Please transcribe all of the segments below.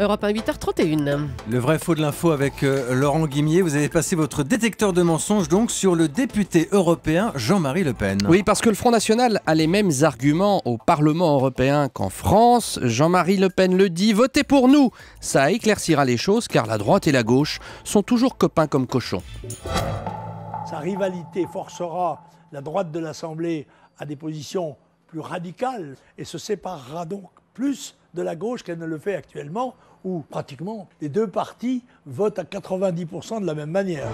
Europe 1, 8h31. Le vrai faux de l'info avec euh, Laurent Guimier. Vous avez passé votre détecteur de mensonges donc sur le député européen Jean-Marie Le Pen. Oui, parce que le Front National a les mêmes arguments au Parlement européen qu'en France. Jean-Marie Le Pen le dit votez pour nous Ça éclaircira les choses car la droite et la gauche sont toujours copains comme cochons. Sa rivalité forcera la droite de l'Assemblée à des positions plus radicales et se séparera donc plus de la gauche qu'elle ne le fait actuellement, où pratiquement les deux partis votent à 90% de la même manière.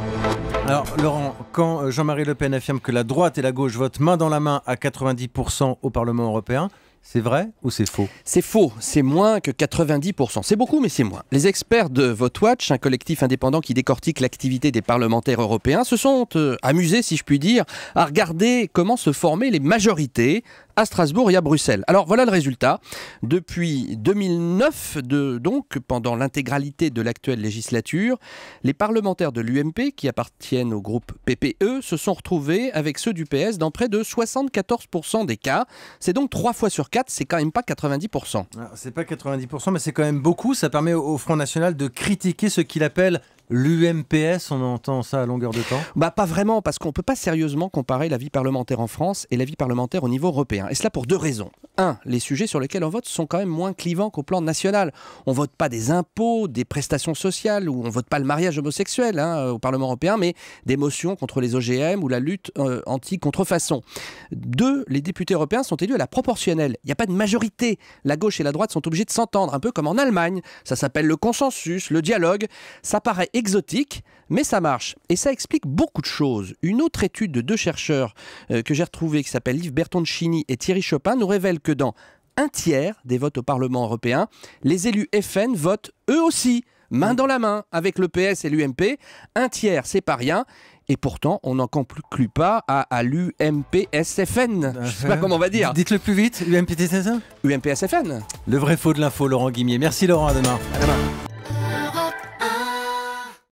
Alors Laurent, quand Jean-Marie Le Pen affirme que la droite et la gauche votent main dans la main à 90% au Parlement européen, c'est vrai ou c'est faux C'est faux, c'est moins que 90%. C'est beaucoup, mais c'est moins. Les experts de VoteWatch, un collectif indépendant qui décortique l'activité des parlementaires européens, se sont euh, amusés, si je puis dire, à regarder comment se formaient les majorités à Strasbourg et à Bruxelles. Alors voilà le résultat. Depuis 2009, donc pendant l'intégralité de l'actuelle législature, les parlementaires de l'UMP, qui appartiennent au groupe PPE, se sont retrouvés avec ceux du PS dans près de 74% des cas. C'est donc 3 fois sur 4, c'est quand même pas 90%. Ah, c'est pas 90%, mais c'est quand même beaucoup. Ça permet au Front National de critiquer ce qu'il appelle L'UMPS, on entend ça à longueur de temps Bah pas vraiment, parce qu'on ne peut pas sérieusement comparer la vie parlementaire en France et la vie parlementaire au niveau européen. Et cela pour deux raisons. 1. les sujets sur lesquels on vote sont quand même moins clivants qu'au plan national. On vote pas des impôts, des prestations sociales, ou on vote pas le mariage homosexuel hein, euh, au Parlement européen, mais des motions contre les OGM ou la lutte euh, anti-contrefaçon. 2. les députés européens sont élus à la proportionnelle. Il n'y a pas de majorité. La gauche et la droite sont obligés de s'entendre, un peu comme en Allemagne. Ça s'appelle le consensus, le dialogue. Ça paraît exotique, mais ça marche. Et ça explique beaucoup de choses. Une autre étude de deux chercheurs euh, que j'ai retrouvée, qui s'appelle Yves Bertoncini et Thierry Chopin, nous révèle que dans un tiers des votes au Parlement européen, les élus FN votent eux aussi, main dans la main, avec le PS et l'UMP. Un tiers, c'est pas rien. Et pourtant, on n'en conclut pas à, à l'UMPSFN. Je ne sais pas comment on va dire. Dites-le plus vite, UMPSFN UMPSFN. Le vrai faux de l'info, Laurent Guimier. Merci Laurent, À demain.